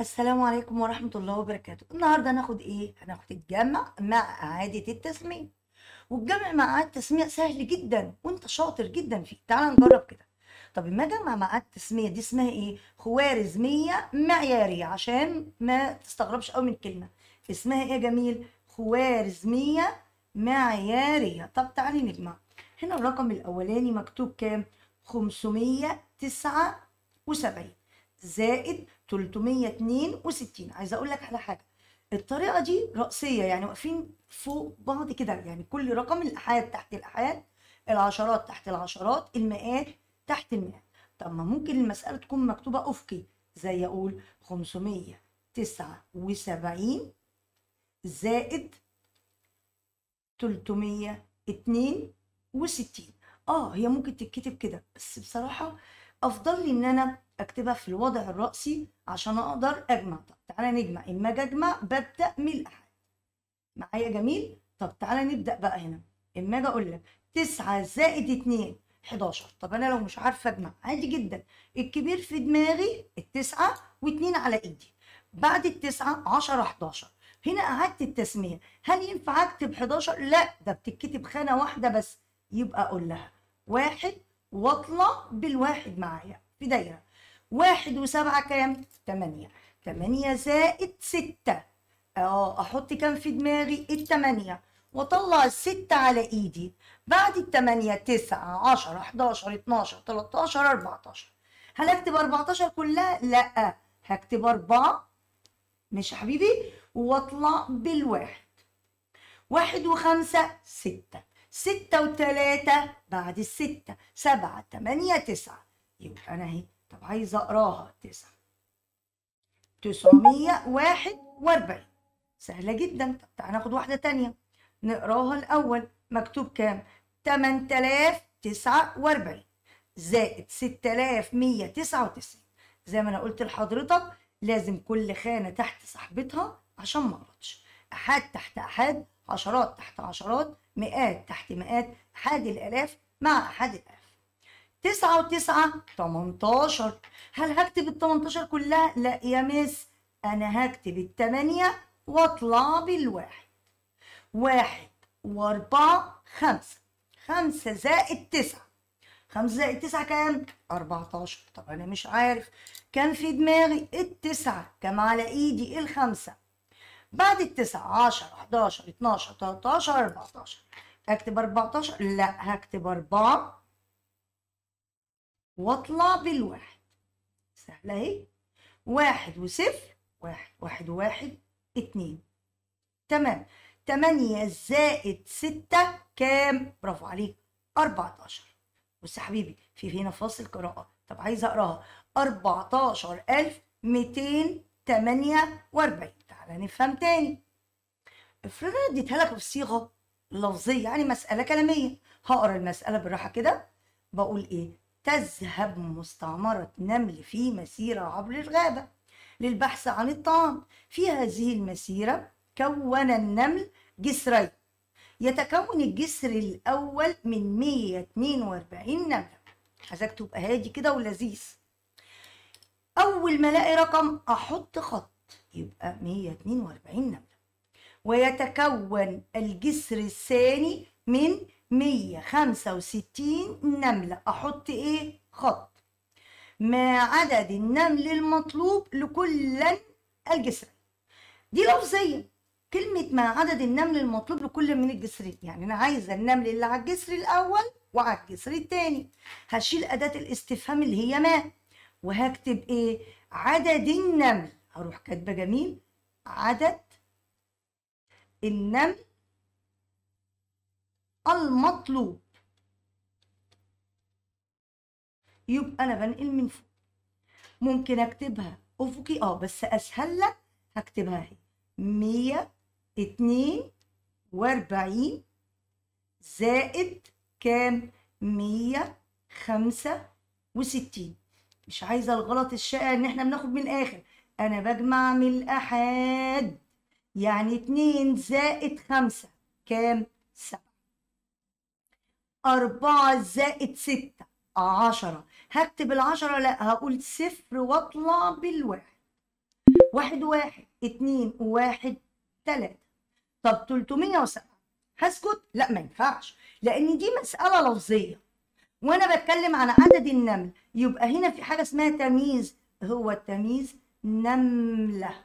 السلام عليكم ورحمة الله وبركاته النهاردة هناخد ايه؟ هناخد الجمع مع إعادة التسمية والجمع مع إعادة التسمية سهل جدا وانت شاطر جدا فيه تعال نجرب كده طب ما اجمع مع إعادة التسمية دي اسمها ايه؟ خوارزمية معيارية عشان ما تستغربش قوي من الكلمة اسمها ايه يا جميل؟ خوارزمية معيارية طب تعالي نجمع هنا الرقم الأولاني مكتوب كام؟ 579 زائد 362 عايزه اقول لك على حاجه الطريقه دي راسيه يعني واقفين فوق بعض كده يعني كل رقم الاحاد تحت الاحاد العشرات تحت العشرات المئات تحت المئات طب ما ممكن المساله تكون مكتوبه افقي زي اقول 579 زائد 362 اه هي ممكن تتكتب كده بس بصراحه افضل لي ان انا اكتبها في الوضع الرأسي عشان اقدر اجمع طب تعالى نجمع اما اجي اجمع ببدأ من الاحد معايا جميل طب تعالى نبدأ بقى هنا اما اجي اقول لك 9 زائد 2 11 طب انا لو مش عارفه اجمع عادي جدا الكبير في دماغي التسعه 2 على ايدي بعد التسعه 10 11 هنا قعدت التسميه هل ينفع اكتب 11 لا ده بتتكتب خانه واحده بس يبقى اقول لها واحد واطلع بالواحد معايا في دايره واحد وسبعة كام؟ تمانية تمانية زائد ستة اه احط كام في دماغي؟ التمانية واطلع الستة على ايدي بعد التمانية تسعة عشرة حداشر اتناشر تلاتاشر اربعتاشر هل اكتب اربعتاشر كلها؟ لأ هكتب اربعة ماشي يا حبيبي واطلع بالواحد واحد وخمسة ستة ستة وتلاتة بعد الستة سبعة تمانية تسعة يبقى أنا أهي طب عايزة أقراها تسعة تسعمية واحد وأربعين سهلة جدا طب تعالى ناخد واحدة تانية نقراها الأول مكتوب كام؟ تمن تلاف تسعة وأربعين زائد ستة آلاف مية تسعة وتسعين زي ما أنا قلت لحضرتك لازم كل خانة تحت صاحبتها عشان ما أغلطش أحد تحت أحد عشرات تحت عشرات مئات تحت مئات أحد الآلاف مع أحد الآلاف تسعة وتسعة 18 هل هكتب ال 18 كلها؟ لا يا مس أنا هكتب التمانية وأطلع بالواحد واحد وأربعة خمسة خمسة زائد تسعة خمسة زائد تسعة كام؟ 14 طب أنا مش عارف كان في دماغي التسعة كم على إيدي الخمسة بعد التسعة 10 11 12 13 14 أكتب 14 لا هكتب 4 واطلع بالواحد سهلة اهي واحد وصفر واحد واحد وواحد اتنين تمام تمانية زائد ستة كام برافو عليك أربعتاشر بص يا حبيبي في هنا فاصل قراءة طب عايزة أقراها أربعتاشر ألف ميتين تمانية وأربعين تعالى نفهم تاني افرض أنا اديتها لك بصيغة لفظية يعني مسألة كلامية هقرا المسألة بالراحة كده بقول إيه تذهب مستعمرة نمل في مسيرة عبر الغابة للبحث عن الطعام في هذه المسيرة كون النمل جسرين يتكون الجسر الأول من 142 نملة عايزك تبقى هادي كده ولذيذ أول ما ألاقي رقم أحط خط يبقى 142 نملة ويتكون الجسر الثاني من مية خمسة وستين نملة أحط إيه خط ما عدد النمل المطلوب لكل الجسر دي لفظية كلمة ما عدد النمل المطلوب لكل من الجسرين يعني أنا عايزة النمل اللي على الجسر الأول وعلى الجسر التاني هشيل أداة الاستفهام اللي هي ما وهكتب إيه عدد النمل هروح كاتبة جميل عدد النمل المطلوب يبقى انا بنقل من فوق ممكن اكتبها افقي اه بس اسهل لك هكتبها اهي مية اتنين واربعين زائد كام مية خمسة وستين مش عايزة الغلط الشائع ان احنا بناخد من الاخر انا بجمع من الاحاد يعني اتنين زائد خمسة كام سبعة أربعة زائد ستة عشرة هكتب العشرة لأ هقول صفر وأطلع بالواحد واحد واحد اتنين واحد تلاتة طب تلتمية وسبعة هسكت؟ لأ ما ينفعش لأن دي مسألة لفظية وأنا بتكلم عن عدد النمل يبقى هنا في حاجة اسمها تمييز هو التمييز نملة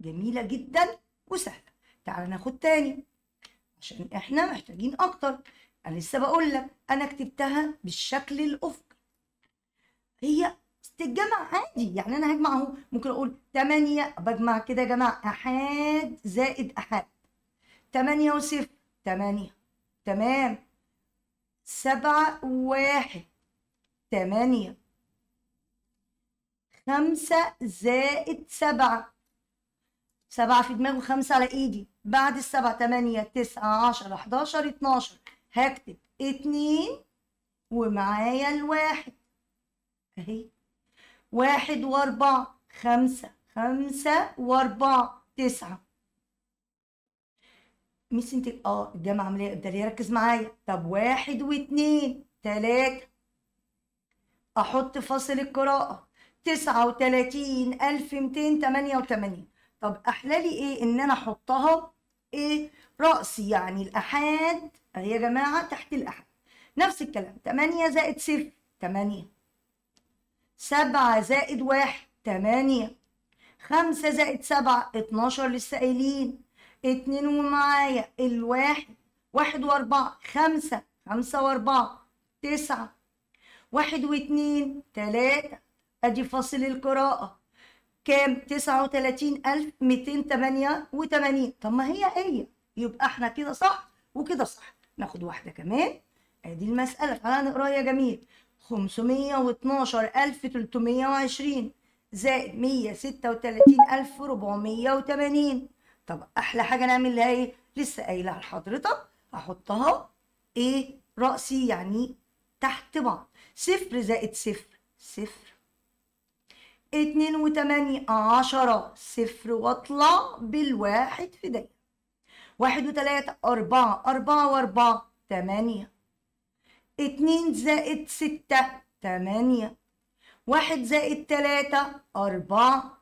جميلة جدا وسهلة تعالى ناخد تاني عشان احنا محتاجين اكتر انا لسه بقول لك انا كتبتها بالشكل الافقي هي تتجمع عادي يعني انا هجمع اهو ممكن اقول 8 بجمع كده يا جماعه احاد زائد احاد 8 و0 8 تمام 7 و1 8 5 زائد 7 7 في دماغه 5 على ايدي بعد السبعة 8 9 10 11 12 هكتب اتنين ومعايا الواحد اهي واحد واربعة خمسة خمسة واربعة تسعة ميس انت اه الجامعة عملية ده ركز معايا طب واحد واتنين تلاتة احط فاصل القراءة تسعة وتلاتين الف ميتين تمانية وتمانين طب احلالي ايه ان انا احطها ايه رأسي يعني الأحاد أهي يا جماعة تحت الأحد نفس الكلام 8 زائد 0 8 7 زائد 1 8 5 زائد 7 12 لسه قايلين 2 ومعايا الواحد 1 و4 5 5 و4 9 1 و2 3 ادي فاصل القراءة كام 39288 طب ما هي هي يبقى احنا كده صح وكده صح ناخد واحده كمان ادي المساله تعالى نقراها يا جميل 512320 زائد 136480 طب احلى حاجه نعملها ايه لسه قايلها لحضرتك احطها ايه راسي يعني تحت بعض صفر زائد صفر صفر اتنين وتمانية عشرة صفر واطلع بالواحد في ده واحد وتلاتة أربعة أربعة وأربعة تمانية اتنين زائد ستة تمانية واحد زائد تلاتة أربعة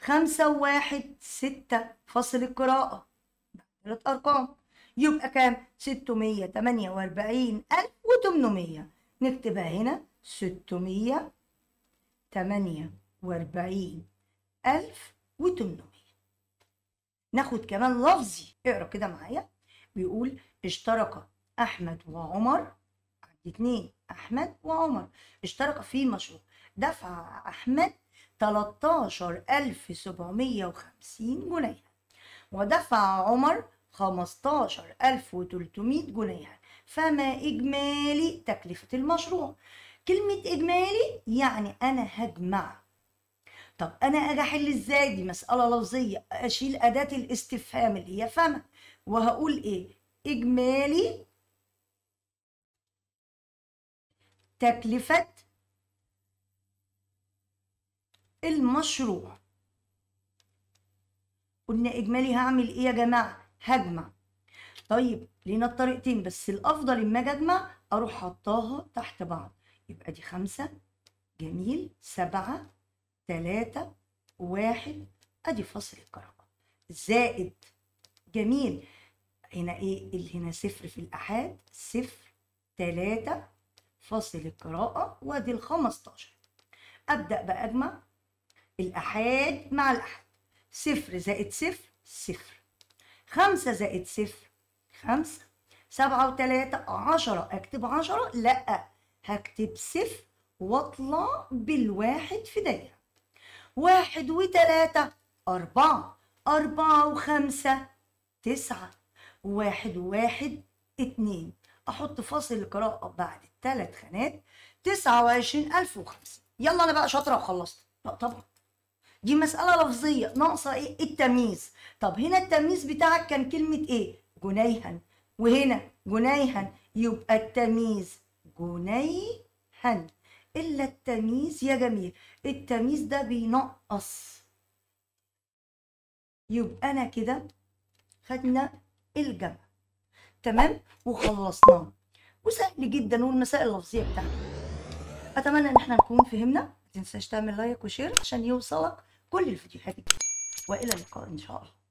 خمسة وواحد ستة فصل القراءة ثلاث أرقام يبقى كام؟ ستمية تمانية وأربعين ألف وتمنمية نكتبها هنا ستمية تمانية وأربعين ألف وتمنمية ناخد كمان لفظي اقرا كده معايا بيقول اشترك أحمد وعمر اتنين أحمد وعمر اشترك في مشروع دفع أحمد 13750 جنيه ودفع عمر 15300 جنيه فما إجمالي تكلفة المشروع كلمة إجمالي يعني أنا هجمع طب انا اجي احل ازاي دي مساله لفظيه اشيل اداه الاستفهام اللي هي فما وهقول ايه اجمالي تكلفه المشروع قلنا اجمالي هعمل ايه يا جماعه هجمع طيب لينا الطريقتين بس الافضل اما اجي اجمع اروح حطاها تحت بعض يبقى دي خمسة جميل سبعة تلاتة واحد ادي فاصل الكركم زائد جميل هنا ايه اللي هنا صفر في الآحاد صفر تلاتة فاصل القراءة وادي الخمستاشر أبدأ بأجمع الآحاد مع الآحاد صفر زائد صفر صفر خمسة زائد صفر خمسة سبعة وتلاتة عشرة أكتب عشرة لأ هكتب صفر وأطلع بالواحد في دايرة واحد وتلاتة أربعة أربعة وخمسة تسعة واحد وواحد اتنين أحط فاصل القراءة بعد التلات خانات تسعة وعشرين ألف وخمسة يلا أنا بقى شاطرة وخلصت لا طبعا دي مسألة لفظية ناقصة إيه التمييز طب هنا التمييز بتاعك كان كلمة إيه جنيها وهنا جنيها يبقى التمييز جنيها إلا التمييز يا جميل التمييز ده بينقص يبقى انا كده خدنا الجمع تمام وخلصناه وسهل جدا والمسائل اللفظيه بتاعته اتمنى ان احنا نكون فهمنا ما تنساش تعمل لايك وشير عشان يوصلك كل الفيديوهات والى اللقاء ان شاء الله